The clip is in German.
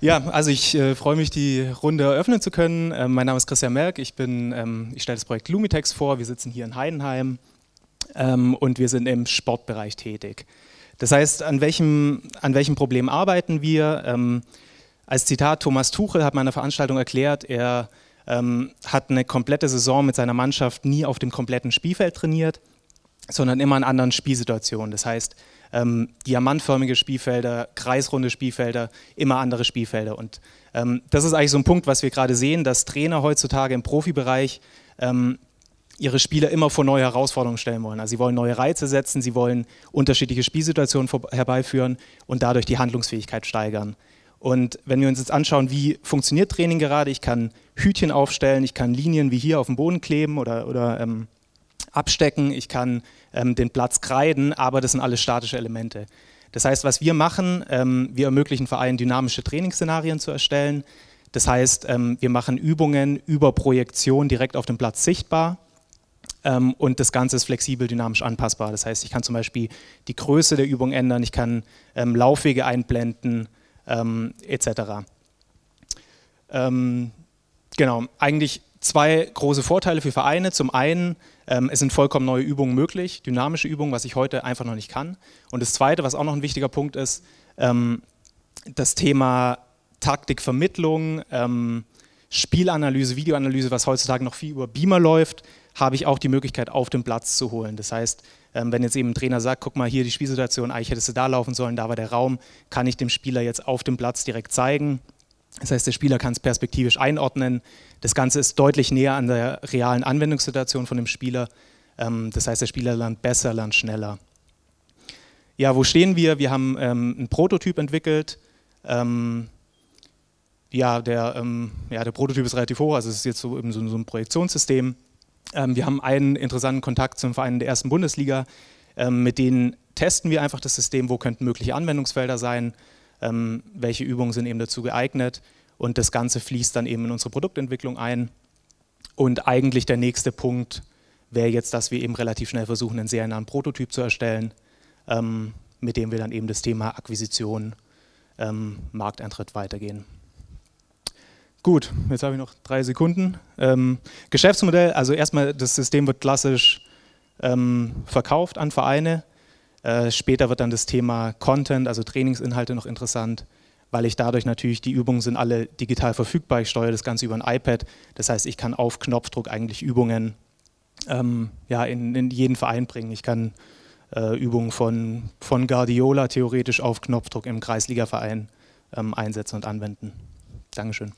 Ja, also ich äh, freue mich, die Runde eröffnen zu können. Ähm, mein Name ist Christian Merck, ich, ähm, ich stelle das Projekt Lumitex vor. Wir sitzen hier in Heidenheim ähm, und wir sind im Sportbereich tätig. Das heißt, an welchem, an welchem Problem arbeiten wir? Ähm, als Zitat Thomas Tuchel hat meiner Veranstaltung erklärt, er ähm, hat eine komplette Saison mit seiner Mannschaft nie auf dem kompletten Spielfeld trainiert, sondern immer in anderen Spielsituationen. Das heißt, ähm, diamantförmige Spielfelder, kreisrunde Spielfelder, immer andere Spielfelder. Und ähm, das ist eigentlich so ein Punkt, was wir gerade sehen, dass Trainer heutzutage im Profibereich ähm, ihre Spieler immer vor neue Herausforderungen stellen wollen. Also sie wollen neue Reize setzen, sie wollen unterschiedliche Spielsituationen herbeiführen und dadurch die Handlungsfähigkeit steigern. Und wenn wir uns jetzt anschauen, wie funktioniert Training gerade, ich kann Hütchen aufstellen, ich kann Linien wie hier auf dem Boden kleben oder, oder ähm, abstecken, ich kann ähm, den Platz kreiden, aber das sind alles statische Elemente. Das heißt, was wir machen, ähm, wir ermöglichen Vereinen dynamische Trainingsszenarien zu erstellen. Das heißt, ähm, wir machen Übungen über Projektion direkt auf dem Platz sichtbar ähm, und das Ganze ist flexibel, dynamisch anpassbar. Das heißt, ich kann zum Beispiel die Größe der Übung ändern, ich kann ähm, Laufwege einblenden ähm, etc. genau, eigentlich zwei große Vorteile für Vereine. Zum einen, ähm, es sind vollkommen neue Übungen möglich, dynamische Übungen, was ich heute einfach noch nicht kann. Und das Zweite, was auch noch ein wichtiger Punkt ist, ähm, das Thema Taktikvermittlung, ähm, Spielanalyse, Videoanalyse, was heutzutage noch viel über Beamer läuft, habe ich auch die Möglichkeit, auf dem Platz zu holen. Das heißt, ähm, wenn jetzt eben ein Trainer sagt, guck mal hier die Spielsituation, eigentlich hättest du da laufen sollen, da war der Raum, kann ich dem Spieler jetzt auf dem Platz direkt zeigen das heißt, der Spieler kann es perspektivisch einordnen. Das Ganze ist deutlich näher an der realen Anwendungssituation von dem Spieler. Ähm, das heißt, der Spieler lernt besser, lernt schneller. Ja, wo stehen wir? Wir haben ähm, einen Prototyp entwickelt. Ähm, ja, der, ja, der Prototyp ist relativ hoch, also es ist jetzt so, eben so, ein Projektionssystem. wir haben einen interessanten Kontakt zum Verein der ersten Bundesliga. mit denen testen wir einfach das System, wo könnten mögliche Anwendungsfelder sein ähm, welche Übungen sind eben dazu geeignet. Und das Ganze fließt dann eben in unsere Produktentwicklung ein. Und eigentlich der nächste Punkt wäre jetzt, dass wir eben relativ schnell versuchen, einen sehr nahen Prototyp zu erstellen, ähm, mit dem wir dann eben das Thema Akquisition, ähm, Markteintritt weitergehen. Gut, jetzt habe ich noch drei Sekunden. Ähm, Geschäftsmodell, also erstmal das System wird klassisch ähm, verkauft an Vereine. Äh, später wird dann das Thema Content, also Trainingsinhalte noch interessant, weil ich dadurch natürlich, die Übungen sind alle digital verfügbar, ich steuere das Ganze über ein iPad, das heißt, ich kann auf Knopfdruck eigentlich Übungen ähm, ja, in, in, jeden Verein bringen. Ich kann äh, Übungen von, von Guardiola theoretisch auf Knopfdruck im Kreisligaverein ähm, einsetzen und anwenden. Dankeschön.